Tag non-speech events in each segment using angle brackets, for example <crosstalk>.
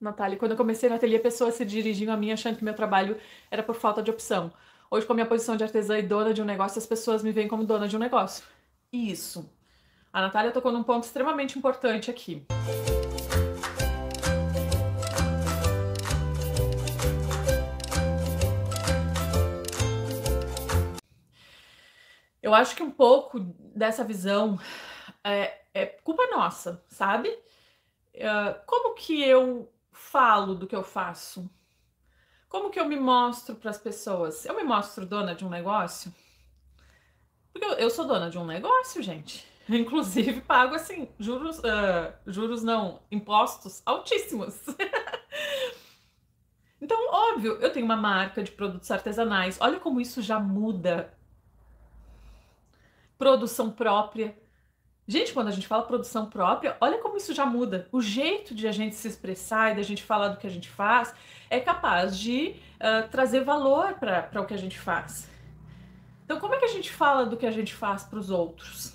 Natália. Quando eu comecei no ateliê, pessoas se dirigiam a mim achando que meu trabalho era por falta de opção. Hoje, com a minha posição de artesã e dona de um negócio, as pessoas me veem como dona de um negócio. Isso. A Natália tocou num ponto extremamente importante aqui. Eu acho que um pouco dessa visão é, é culpa nossa, sabe? Uh, como que eu falo do que eu faço? Como que eu me mostro para as pessoas? Eu me mostro dona de um negócio? Porque eu, eu sou dona de um negócio, gente. Eu, <laughs> inclusive, pago assim, juros, uh, juros não, impostos altíssimos. <laughs> então, óbvio, eu tenho uma marca de produtos artesanais. Olha como isso já muda. Produção própria Gente, quando a gente fala produção própria, olha como isso já muda. O jeito de a gente se expressar e da gente falar do que a gente faz é capaz de uh, trazer valor para o que a gente faz. Então, como é que a gente fala do que a gente faz para os outros?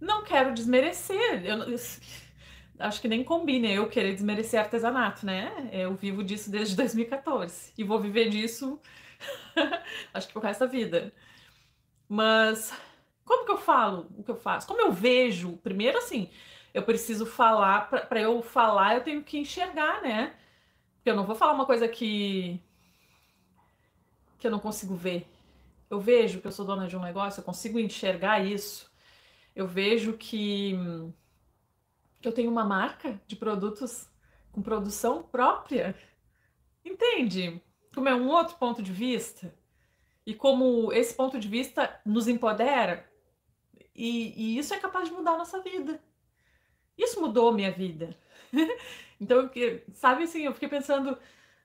Não quero desmerecer. Eu, eu, acho que nem combina eu querer desmerecer artesanato, né? Eu vivo disso desde 2014 e vou viver disso <laughs> acho que o resto da vida. Mas como que eu falo o que eu faço? Como eu vejo? Primeiro, assim, eu preciso falar, para eu falar, eu tenho que enxergar, né? Porque eu não vou falar uma coisa que. que eu não consigo ver. Eu vejo que eu sou dona de um negócio, eu consigo enxergar isso. Eu vejo que eu tenho uma marca de produtos com produção própria. Entende? Como é um outro ponto de vista. E como esse ponto de vista nos empodera, e, e isso é capaz de mudar a nossa vida. Isso mudou minha vida. <laughs> então, sabe assim, eu fiquei pensando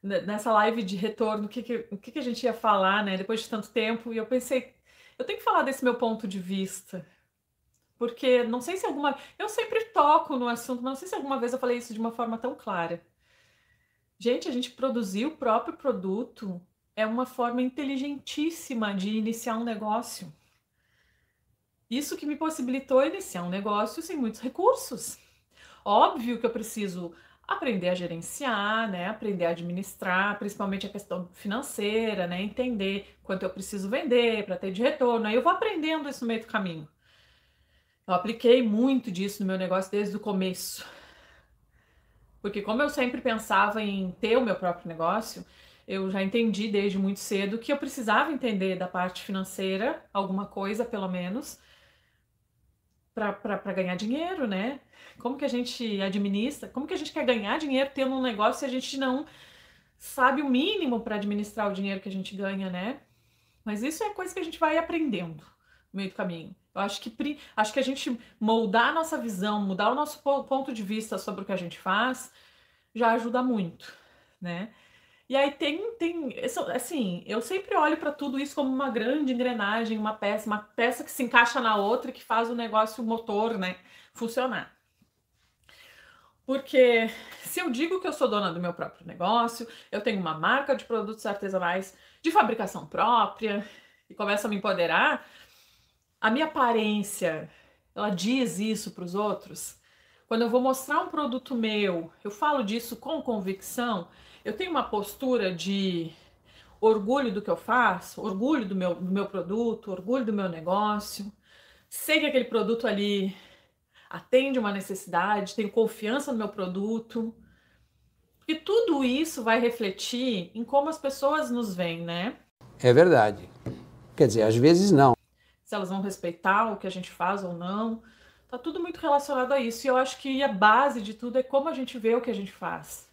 nessa live de retorno, o que, que, que, que a gente ia falar, né? Depois de tanto tempo, e eu pensei, eu tenho que falar desse meu ponto de vista. Porque não sei se alguma. Eu sempre toco no assunto, mas não sei se alguma vez eu falei isso de uma forma tão clara. Gente, a gente produzir o próprio produto é uma forma inteligentíssima de iniciar um negócio. Isso que me possibilitou iniciar um negócio sem muitos recursos. Óbvio que eu preciso aprender a gerenciar, né? Aprender a administrar, principalmente a questão financeira, né? Entender quanto eu preciso vender para ter de retorno. Aí eu vou aprendendo isso no meio do caminho. Eu apliquei muito disso no meu negócio desde o começo. Porque como eu sempre pensava em ter o meu próprio negócio, eu já entendi desde muito cedo que eu precisava entender da parte financeira alguma coisa, pelo menos, para ganhar dinheiro, né? Como que a gente administra? Como que a gente quer ganhar dinheiro tendo um negócio se a gente não sabe o mínimo para administrar o dinheiro que a gente ganha, né? Mas isso é coisa que a gente vai aprendendo no meio do caminho. Eu acho que, acho que a gente moldar a nossa visão, mudar o nosso ponto de vista sobre o que a gente faz, já ajuda muito, né? E aí tem, tem assim, eu sempre olho para tudo isso como uma grande engrenagem, uma peça, uma peça que se encaixa na outra e que faz o negócio o motor, né, funcionar. Porque se eu digo que eu sou dona do meu próprio negócio, eu tenho uma marca de produtos artesanais de fabricação própria e começo a me empoderar, a minha aparência, ela diz isso para os outros. Quando eu vou mostrar um produto meu, eu falo disso com convicção, eu tenho uma postura de orgulho do que eu faço, orgulho do meu, do meu produto, orgulho do meu negócio. Sei que aquele produto ali atende uma necessidade, tenho confiança no meu produto. E tudo isso vai refletir em como as pessoas nos veem, né? É verdade. Quer dizer, às vezes não. Se elas vão respeitar o que a gente faz ou não. Tá tudo muito relacionado a isso. E eu acho que a base de tudo é como a gente vê o que a gente faz.